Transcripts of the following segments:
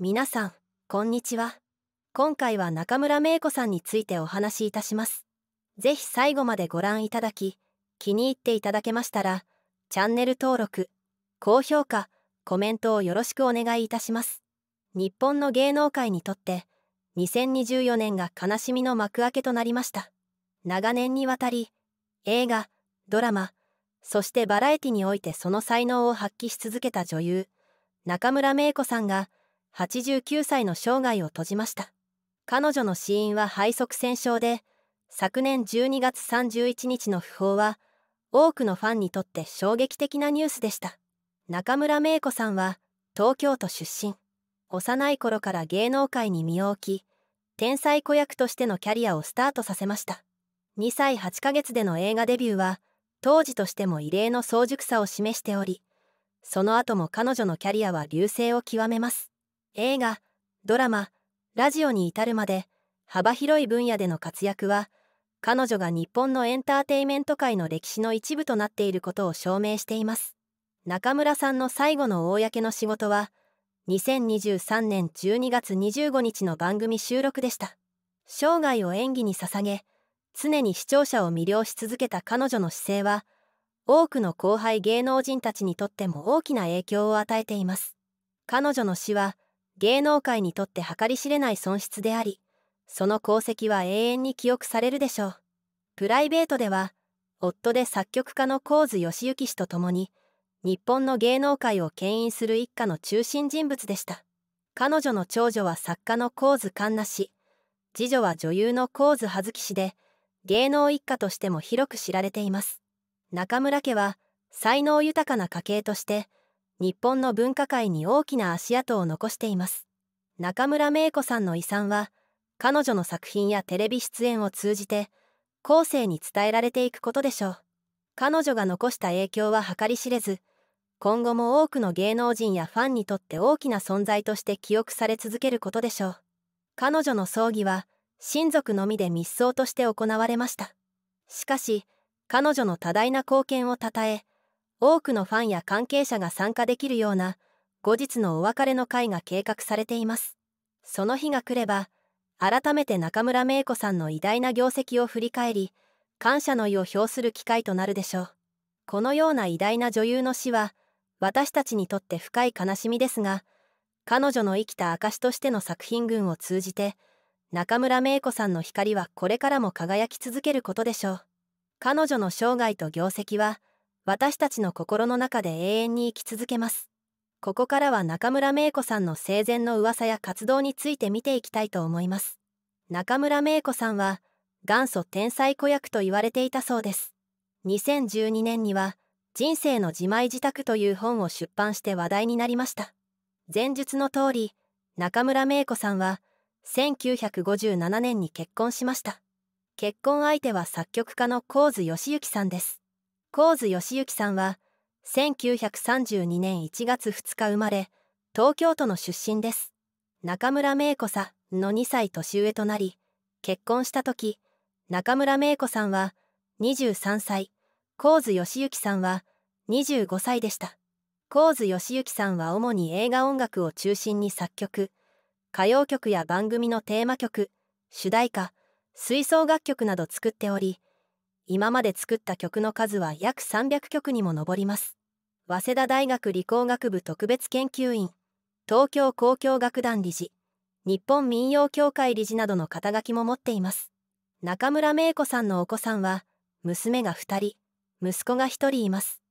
皆さんこんにちは今回は中村芽衣子さんについてお話しいたします是非最後までご覧いただき気に入っていただけましたらチャンネル登録高評価コメントをよろしくお願いいたします日本の芸能界にとって2024年が悲しみの幕開けとなりました長年にわたり映画ドラマそしてバラエティにおいてその才能を発揮し続けた女優中村芽衣子さんが89歳の生涯を閉じました彼女の死因は肺塞栓症で昨年12月31日の訃報は多くのファンにとって衝撃的なニュースでした中村芽子さんは東京都出身幼い頃から芸能界に身を置き天才子役としてのキャリアをスタートさせました2歳8ヶ月での映画デビューは当時としても異例の早熟さを示しておりその後も彼女のキャリアは隆盛を極めます映画、ドラマ、ラジオに至るまで幅広い分野での活躍は、彼女が日本のエンターテイメント界の歴史の一部となっていることを証明しています。中村さんの最後の公の仕事は、2023年12月25日の番組収録でした。生涯を演技に捧げ、常に視聴者を魅了し続けた彼女の姿勢は、多くの後輩芸能人たちにとっても大きな影響を与えています。彼女の死は、芸能界にとって計り知れない損失でありその功績は永遠に記憶されるでしょうプライベートでは夫で作曲家の神津義行氏と共に日本の芸能界を牽引する一家の中心人物でした彼女の長女は作家の神津環奈氏次女は女優の神津葉月氏で芸能一家としても広く知られています中村家は才能豊かな家系として日本の文化界に大きな足跡を残しています中村芽子さんの遺産は彼女の作品やテレビ出演を通じて後世に伝えられていくことでしょう彼女が残した影響は計り知れず今後も多くの芸能人やファンにとって大きな存在として記憶され続けることでしょう彼女の葬儀は親族のみで密葬として行われましたしかし彼女の多大な貢献をたたえ多くのファンや関係者が参加できるような後日のお別れの会が計画されていますその日が来れば改めて中村芽衣子さんの偉大な業績を振り返り感謝の意を表する機会となるでしょうこのような偉大な女優の死は私たちにとって深い悲しみですが彼女の生きた証としての作品群を通じて中村芽衣子さんの光はこれからも輝き続けることでしょう彼女の生涯と業績は私たちの心の中で永遠に生き続けますここからは中村芽衣子さんの生前の噂や活動について見ていきたいと思います中村芽衣子さんは元祖天才子役と言われていたそうです2012年には人生の自前自宅という本を出版して話題になりました前述の通り中村芽衣子さんは1957年に結婚しました結婚相手は作曲家の神津義行さんです神津義行さんは1932年1月2日生まれ東京都の出身です中村芽子さんの2歳年上となり結婚した時中村芽子さんは23歳神津義行さんは25歳でした神津義行さんは主に映画音楽を中心に作曲歌謡曲や番組のテーマ曲主題歌吹奏楽曲など作っており今まで作った曲の数は約300曲にも上ります早稲田大学理工学部特別研究員東京交響楽団理事日本民謡協会理事などの肩書きも持っています中村芽子さんのお子さんは娘が2人息子が1人います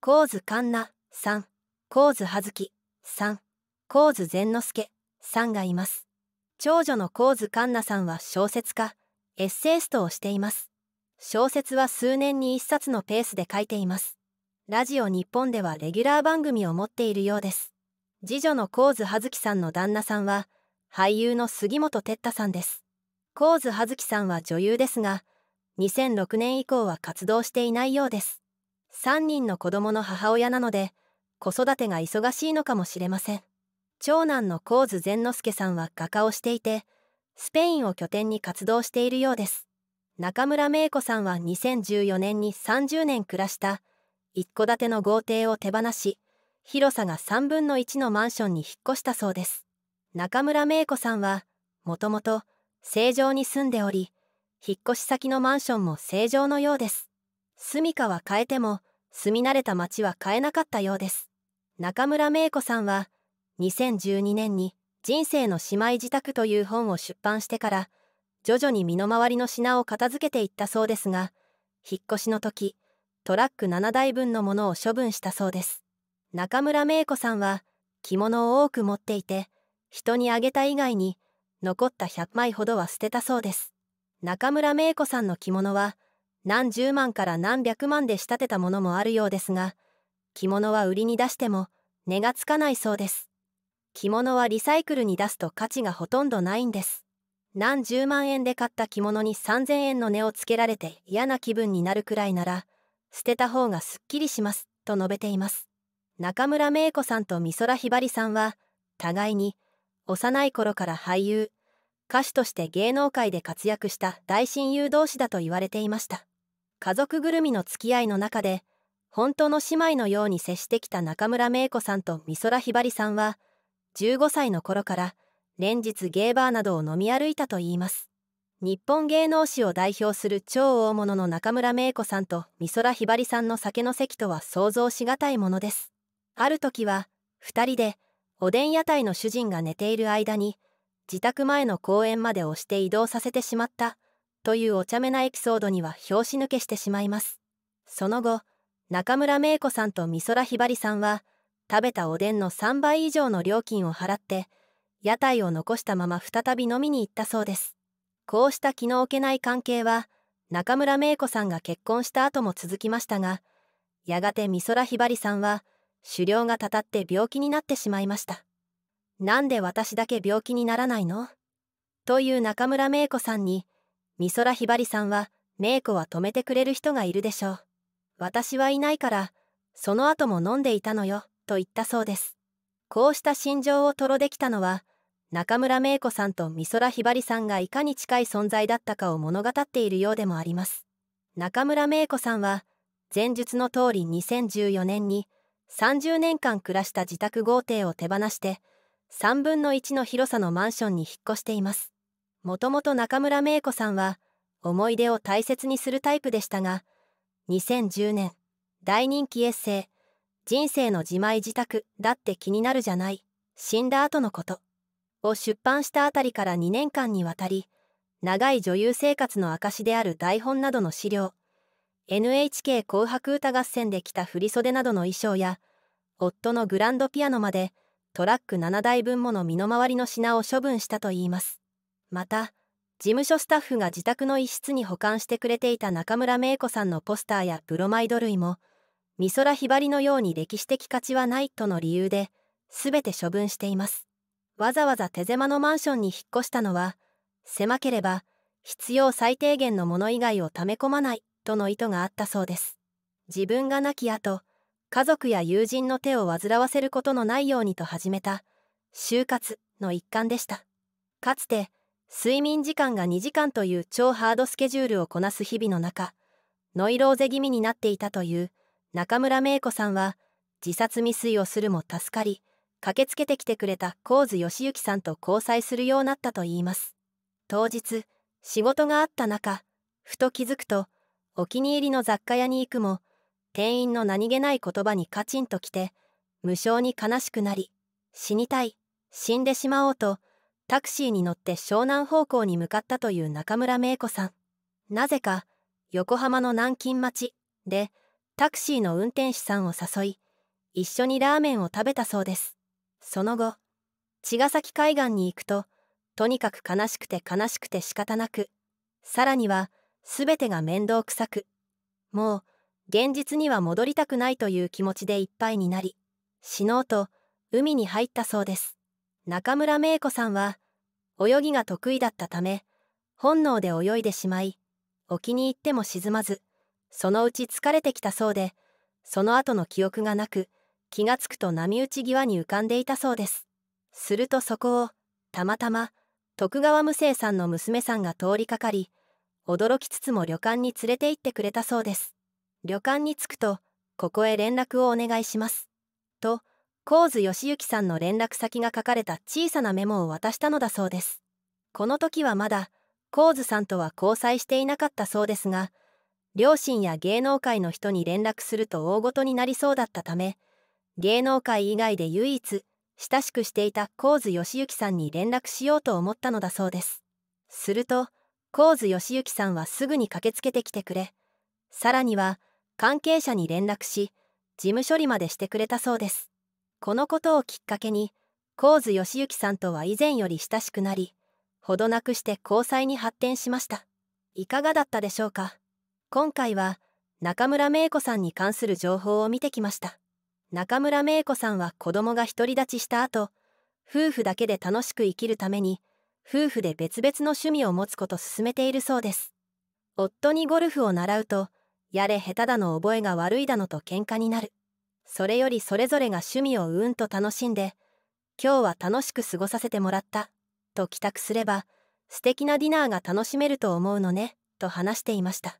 神津環奈さん神津葉月さん神津善之助さんがいます長女の神津環奈さんは小説家エッセイストをしています小説は数年に1冊のペースで書いていますラジオ日本ではレギュラー番組を持っているようです次女の神津葉月さんの旦那さんは俳優の杉本哲太さんです神津葉月さんは女優ですが2006年以降は活動していないようです3人の子供の母親なので子育てが忙しいのかもしれません長男の神津善之助さんは画家をしていてスペインを拠点に活動しているようです中村芽衣子さんは2014年に30年暮らした一戸建ての豪邸を手放し広さが3分の1のマンションに引っ越したそうです中村芽衣子さんはもともと成城に住んでおり引っ越し先のマンションも成城のようです住処は変えても住み慣れた町は変えなかったようです中村芽衣子さんは2012年に「人生の姉妹自宅」という本を出版してから「徐々に身の回りの品を片付けていったそうですが引っ越しの時トラック7台分のものを処分したそうです中村芽子さんは着物を多く持っていて人にあげた以外に残った100枚ほどは捨てたそうです中村芽子さんの着物は何十万から何百万で仕立てたものもあるようですが着物は売りに出しても値がつかないそうです着物はリサイクルに出すと価値がほとんどないんです何十万円で買った着物に3000円の値をつけられて嫌な気分になるくらいなら捨てた方がすっきりしますと述べています中村芽子さんと美空ひばりさんは互いに幼い頃から俳優歌手として芸能界で活躍した大親友同士だと言われていました家族ぐるみの付き合いの中で本当の姉妹のように接してきた中村芽子さんと美空ひばりさんは15歳の頃から連日ゲーバーなどを飲み歩いたといいます日本芸能史を代表する超大物の中村芽子さんと美空ひばりさんの酒の席とは想像しがたいものですある時は2人でおでん屋台の主人が寝ている間に自宅前の公園まで押して移動させてしまったというお茶目なエピソードには拍子抜けしてしまいますその後中村芽子さんと美空ひばりさんは食べたおでんの3倍以上の料金を払って屋台を残したまま再び飲みに行ったそうですこうした気の置けない関係は中村芽衣子さんが結婚した後も続きましたがやがて美空ひばりさんは狩猟がたたって病気になってしまいましたなんで私だけ病気にならないのという中村芽衣子さんに美空ひばりさんは芽衣子は止めてくれる人がいるでしょう私はいないからその後も飲んでいたのよと言ったそうですこうした心情を吐露できたのは中村芽衣子さんと美空ひばりさんがいかに近い存在だったかを物語っているようでもあります中村芽衣子さんは前述の通り2014年に30年間暮らした自宅豪邸を手放して3分の1の広さのマンションに引っ越していますもともと中村芽衣子さんは思い出を大切にするタイプでしたが2010年大人気エッセイ「人生の自前自宅だって気になるじゃない」死んだ後のことを出版したあたりから2年間にわたり長い女優生活の証である台本などの資料 NHK 紅白歌合戦で着た振袖などの衣装や夫のグランドピアノまでトラック7台分もの身の回りの品を処分したといいますまた事務所スタッフが自宅の一室に保管してくれていた中村芽衣子さんのポスターやブロマイド類も美空ひばりのように歴史的価値はないとの理由で全て処分していますわざわざ手狭のマンションに引っ越したのは狭ければ必要最低限のもの以外を溜め込まないとの意図があったそうです自分が亡き後家族や友人の手を煩わせることのないようにと始めた就活の一環でしたかつて睡眠時間が2時間という超ハードスケジュールをこなす日々の中ノイローゼ気味になっていたという中村芽衣子さんは自殺未遂をするも助かり駆けつけてきてくれた神津義行さんと交際するようになったといいます当日仕事があった中ふと気づくとお気に入りの雑貨屋に行くも店員の何気ない言葉にカチンときて無性に悲しくなり死にたい死んでしまおうとタクシーに乗って湘南方向に向かったという中村芽子さんなぜか横浜の南京町でタクシーの運転手さんを誘い一緒にラーメンを食べたそうですその後茅ヶ崎海岸に行くととにかく悲しくて悲しくて仕方なくさらには全てが面倒くさくもう現実には戻りたくないという気持ちでいっぱいになり死のうと海に入ったそうです中村芽子さんは泳ぎが得意だったため本能で泳いでしまい沖に行っても沈まずそのうち疲れてきたそうでその後の記憶がなく気がつくと波打ち際に浮かんでいたそうですするとそこをたまたま徳川無生さんの娘さんが通りかかり驚きつつも旅館に連れて行ってくれたそうです旅館に着くとここへ連絡をお願いしますと神津義行さんの連絡先が書かれた小さなメモを渡したのだそうですこの時はまだ神津さんとは交際していなかったそうですが両親や芸能界の人に連絡すると大ごとになりそうだったため芸能界以外で唯一親しくしていた神津義行さんに連絡しようと思ったのだそうですすると神津義行さんはすぐに駆けつけてきてくれさらには関係者に連絡し事務処理までしてくれたそうですこのことをきっかけに神津義行さんとは以前より親しくなりほどなくして交際に発展しましたいかがだったでしょうか今回は中村芽衣子さんに関する情報を見てきました中村芽子さんは子供が独り立ちした後夫婦だけで楽しく生きるために夫婦で別々の趣味を持つこと勧めているそうです夫にゴルフを習うとやれ下手だの覚えが悪いだのと喧嘩になるそれよりそれぞれが趣味をうんと楽しんで今日は楽しく過ごさせてもらったと帰宅すれば素敵なディナーが楽しめると思うのねと話していました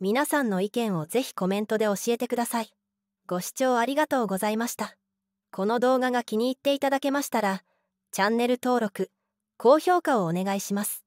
皆さんの意見をぜひコメントで教えてくださいご視聴ありがとうございました。この動画が気に入っていただけましたら、チャンネル登録、高評価をお願いします。